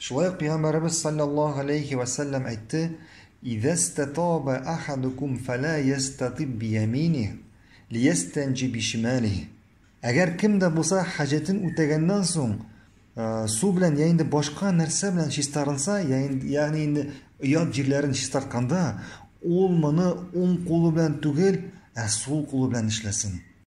Шулай ук Пайгамбарыбыз саллаллаху алейхи ва саллям әйтте: "Иза статаба ахадукум фала йастатиб биямини, ямини лиястанджи би шимали". Агар кимдә булса хаҗетен үтәгәндән соң, су белән яинде башка нәрсә белән чистарынса, ягъни инде уят җирләрен чистарканда, ул моны уң кулы белән түгел, ә сул кулы белән эшләсен.